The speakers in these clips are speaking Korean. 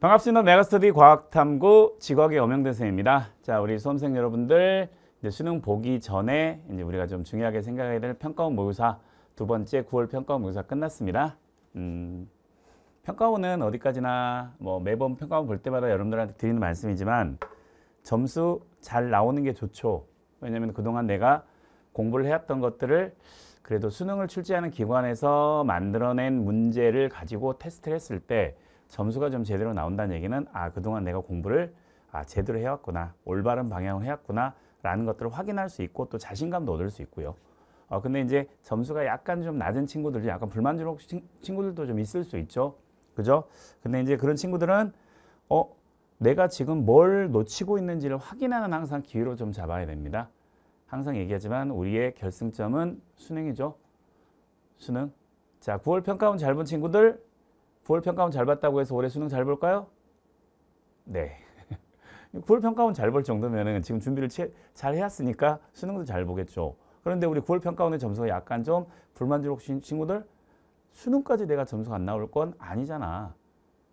반갑습니다. 메가스터디 과학탐구 직각의 엄영대 선생입니다. 자, 우리 수험생 여러분들 이제 수능 보기 전에 이제 우리가 좀 중요하게 생각해야 될 평가원 모의사 두 번째 9월 평가원 모의사 끝났습니다. 음, 평가원은 어디까지나 뭐 매번 평가원 볼 때마다 여러분들한테 드리는 말씀이지만 점수 잘 나오는 게 좋죠. 왜냐하면 그동안 내가 공부를 해왔던 것들을 그래도 수능을 출제하는 기관에서 만들어낸 문제를 가지고 테스트를 했을 때 점수가 좀 제대로 나온다는 얘기는 아 그동안 내가 공부를 아 제대로 해왔구나 올바른 방향으로 해왔구나 라는 것들을 확인할 수 있고 또 자신감도 얻을 수 있고요 어, 근데 이제 점수가 약간 좀 낮은 친구들 약간 불만족 친구들도 좀 있을 수 있죠 그죠 근데 이제 그런 친구들은 어 내가 지금 뭘 놓치고 있는지를 확인하는 항상 기회로 좀 잡아야 됩니다 항상 얘기하지만 우리의 결승점은 수능이죠. 수능. 자, 9월 평가원 잘 본 친구들 9월 평가원 잘 봤다고 해서 올해 수능 잘 볼까요? 네. 9월 평가원 잘 볼 정도면은 지금 준비를 치, 잘 해왔으니까 수능도 잘 보겠죠. 그런데 우리 9월 평가원의 점수가 약간 좀 불만족신 친구들 수능까지 내가 점수가 안 나올 건 아니잖아.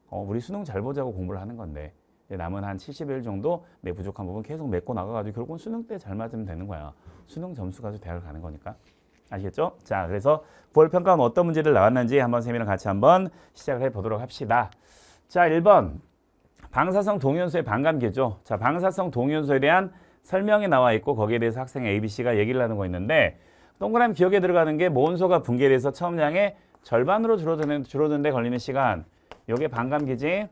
어, 우리 수능 잘 보자고 공부를 하는 건데 예, 남은 한 70일 정도 내 부족한 부분 계속 메꿔 나가가지고 결국은 수능 때 잘 맞으면 되는 거야. 수능 점수 가지고 대학을 가는 거니까. 아시겠죠? 자, 그래서 9월 평가는 어떤 문제를 나왔는지 한번 쌤이랑 같이 한번 시작을 해보도록 합시다. 자, 1번. 방사성 동연소의 반감계죠. 자, 방사성 동연소에 대한 설명이 나와 있고 거기에 대해서 학생 ABC가 얘기를 하는 거 있는데 동그라미 기억에 들어가는 게 모온소가 붕괴돼서 처음량의 절반으로 줄어드는, 줄어드는 데 걸리는 시간. 요게 반감계지.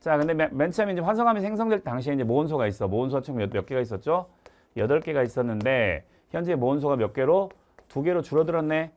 자, 근데 맨, 맨 처음에 이제 환성암이 생성될 당시에 이제 모온소가 있어. 모온소가 총 몇, 몇 개가 있었죠? 여덟 개가 있었는데 현재 모온소가 몇 개로? 두 개로 줄어들었네.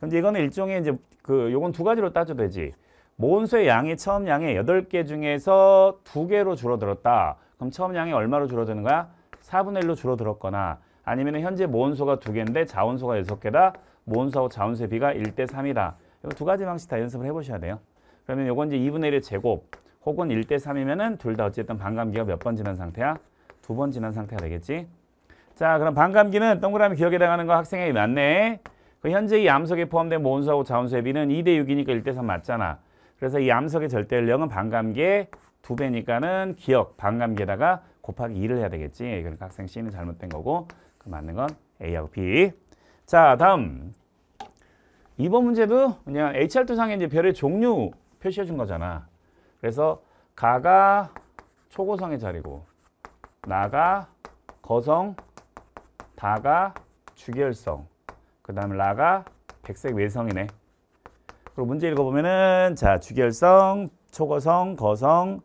근데 이거는 일종의 이제 그 요건 두 가지로 따져 도 되지. 모온소의 양이 처음 양의 여덟 개 중에서 두개로 줄어들었다. 그럼 처음 양이 얼마로 줄어드는 거야? 사분의일로 줄어들었거나 아니면 현재 모온소가 두개인데 자온소가 여섯 개다 모온소하고 자온소의 비가 일 대삼이다 이거 두 가지 방식 다 연습을 해보셔야 돼요. 그러면 요건 이제 이분의 1의 제곱. 혹은 1대 3이면은 둘 다 어쨌든 반감기가 몇 번 지난 상태야? 두 번 지난 상태가 되겠지. 자, 그럼 반감기는 동그라미 기억에 해당하는 거 학생이 맞네. 그 현재 이 암석에 포함된 모음수하고 자원수의 비는 2대 6이니까 1대 3 맞잖아. 그래서 이 암석의 절대연령은 반감기의 두 배니까는 기억, 반감기에다가 곱하기 2를 해야 되겠지. 그러니까 학생 C는 잘못된 거고 그 맞는 건 A하고 B. 자, 다음. 이번 문제도 그냥 HR 두상에 이제 별의 종류 표시해 준 거잖아. 그래서 가가 초고성의 자리고 나가 거성 다가 주결성 그 다음에 라가 백색 외성이네 그리고 문제 읽어보면은 자 주결성 초고성 거성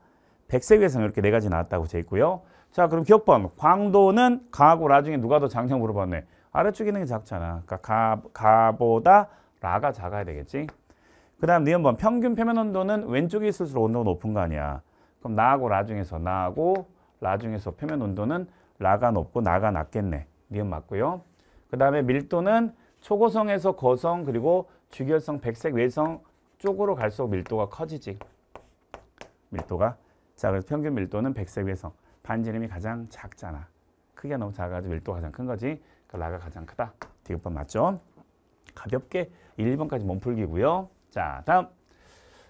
백색 외성 이렇게 네 가지 나왔다고 돼 있고요 자 그럼 기억번 광도는 가고 하라중에 누가 더장냐 물어봤네 아래쪽에 있는 게 작잖아 그러니까 가, 가보다 라가 작아야 되겠지 그 다음 니은번 네 평균 표면 온도는 왼쪽에 있을수록 온도가 높은 거 아니야. 그럼 나하고 라중에서 나하고 라중에서 표면 온도는 라가 높고 나가 낮겠네. 니은 네 맞고요. 그 다음에 밀도는 초고성에서 거성 그리고 주결성 백색 외성 쪽으로 갈수록 밀도가 커지지. 밀도가. 자 그래서 평균 밀도는 백색 외성. 반지름이 가장 작잖아. 크기가 너무 작아가지고 밀도가 가장 큰 거지. 그 라가 가장 크다. 디귿번 네 맞죠? 가볍게 1번까지 몸풀기고요. 자, 다음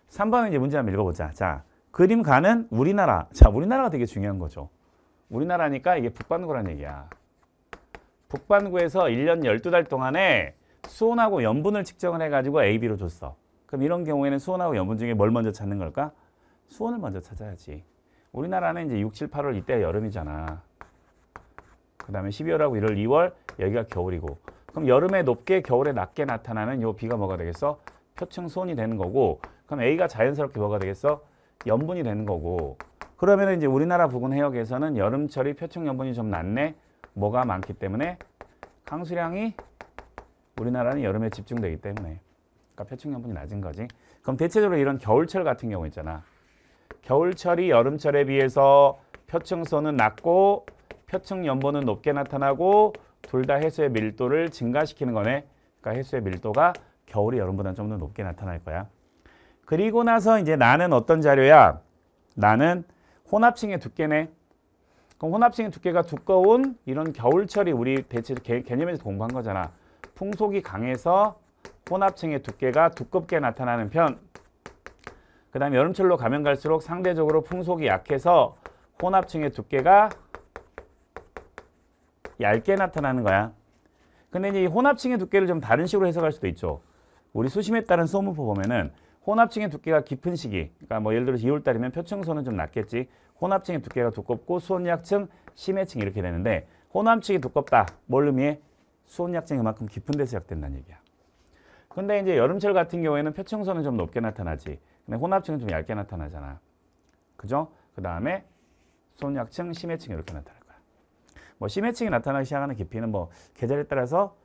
3번 이제 문제 한번 읽어보자. 자, 그림 가는 우리나라. 자, 우리나라가 되게 중요한 거죠. 우리나라니까 이게 북반구라는 얘기야. 북반구에서 1년 12달 동안에 수온하고 염분을 측정을 해가지고 AB로 줬어. 그럼 이런 경우에는 수온하고 염분 중에 뭘 먼저 찾는 걸까? 수온을 먼저 찾아야지. 우리나라는 이제 6, 7, 8월 이때 여름이잖아. 그 다음에 12월하고 1월, 2월 여기가 겨울이고 그럼 여름에 높게 겨울에 낮게 나타나는 요 비가 뭐가 되겠어? 표층 손이 되는 거고 그럼 A가 자연스럽게 뭐가 되겠어? 염분이 되는 거고 그러면 이제 우리나라 부근 해역에서는 여름철이 표층 염분이 좀 낮네 뭐가 많기 때문에 강수량이 우리나라는 여름에 집중되기 때문에 그러니까 표층 염분이 낮은 거지 그럼 대체적으로 이런 겨울철 같은 경우 있잖아 겨울철이 여름철에 비해서 표층소은 낮고 표층 염분은 높게 나타나고 둘 다 해수의 밀도를 증가시키는 거네 그러니까 해수의 밀도가 겨울이 여름보다 좀더 높게 나타날 거야. 그리고 나서 이제 나는 어떤 자료야? 나는 혼합층의 두께네. 그럼 혼합층의 두께가 두꺼운 이런 겨울철이 우리 대체 개념에서 공부한 거잖아. 풍속이 강해서 혼합층의 두께가 두껍게 나타나는 편. 그 다음 에 여름철로 가면 갈수록 상대적으로 풍속이 약해서 혼합층의 두께가 얇게 나타나는 거야. 근데 이 혼합층의 두께를 좀 다른 식으로 해석할 수도 있죠. 우리 수심에 따른 소문포 보면은 혼합층의 두께가 깊은 시기 그러니까 뭐 예를 들어 서 2월달이면 표층선은 좀 낮겠지 혼합층의 두께가 두껍고 수온약층, 심해층 이렇게 되는데 혼합층이 두껍다 뭘 의미해? 수온약층이 그만큼 깊은 데서 약된다는 얘기야 근데 이제 여름철 같은 경우에는 표층선은 좀 높게 나타나지 근데 혼합층은 좀 얇게 나타나잖아 그죠? 그 다음에 수온약층, 심해층 이 이렇게 나타날 거야 뭐 심해층이 나타나기 시작하는 깊이는 뭐 계절에 따라서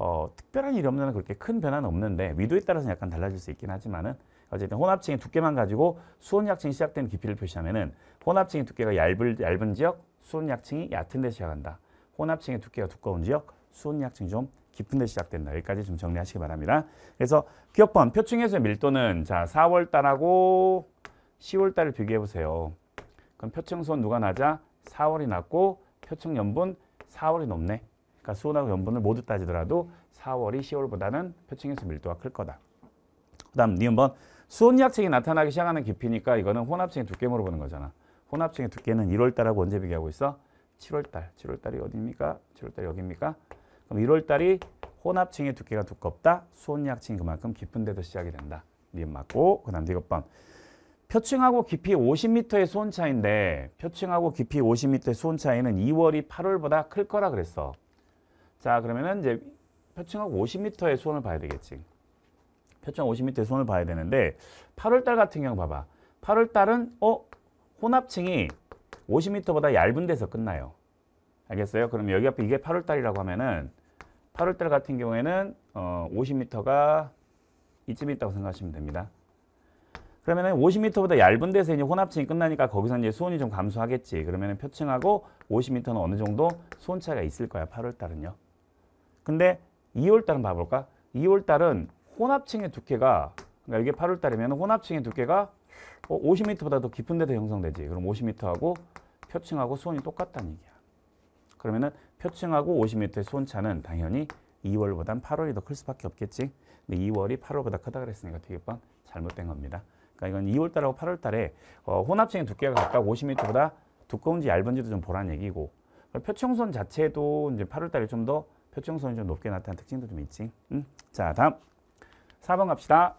어, 특별한 일이 없는 그렇게 큰 변화는 없는데 위도에 따라서 약간 달라질 수 있긴 하지만은 어쨌든 혼합층의 두께만 가지고 수온약층이 시작된 깊이를 표시하면은 혼합층의 두께가 얇을, 얇은 지역 수온약층이 얕은 데 시작한다. 혼합층의 두께가 두꺼운 지역 수온약층이 좀 깊은 데 시작된다. 여기까지 좀 정리하시기 바랍니다. 그래서 기업번 표층에서의 밀도는 자 4월달하고 10월달을 비교해 보세요. 그럼 표층 수온 누가 낮아? 4월이 낮고 표층 연분 4월이 높네. 그러니까 수온하고 염분을 모두 따지더라도 4월이 10월보다는 표층에서 밀도가 클 거다. 그 다음 니은번 수온약층이 나타나기 시작하는 깊이니까 이거는 혼합층의 두께 물어보는 거잖아. 혼합층의 두께는 1월달하고 언제 비교하고 있어? 7월달. 7월달이 어디입니까? 7월달 여기입니까? 그럼 1월달이 혼합층의 두께가 두껍다. 수온약층이 그만큼 깊은 데서 시작이 된다. 니은 맞고 그 다음 디귿번 표층하고 깊이 50m의 수온 차인데 표층하고 깊이 50m의 수온 차이는 2월이 8월보다 클 거라 그랬어. 자 그러면은 이제 표층하고 50m의 수온을 봐야 되겠지. 표층 50m의 수온을 봐야 되는데 8월달 같은 경우 봐봐. 8월달은 어 혼합층이 50m보다 얇은 데서 끝나요. 알겠어요? 그럼 여기 앞에 이게 8월달이라고 하면은 8월달 같은 경우에는 어, 50m가 이쯤 있다고 생각하시면 됩니다. 그러면은 50m보다 얇은 데서 이제 혼합층이 끝나니까 거기서 이제 수온이 좀 감소하겠지. 그러면은 표층하고 50m는 어느 정도 수온 차이가 있을 거야. 8월달은요. 근데 2월달은 봐볼까? 2월달은 혼합층의 두께가 그러니까 이게 8월달이면 혼합층의 두께가 50m보다 어, 더 깊은 데서 형성되지. 그럼 50m하고 표층하고 수온이 똑같다는 얘기야. 그러면은 표층하고 50m의 수온차는 당연히 2월보단 8월이 더 클 수밖에 없겠지. 근데 2월이 8월보다 크다 그랬으니까 되게 번 잘못된 겁니다. 그러니까 이건 2월달하고 8월달에 어, 혼합층의 두께가 각각 50m보다 두꺼운지 얇은지도 좀 보란 얘기고 표층선 자체도 이제 8월달에 좀더 혈중선이 좀 높게 나타난 특징도 좀 있지. 음. 자, 다음 4번 갑시다.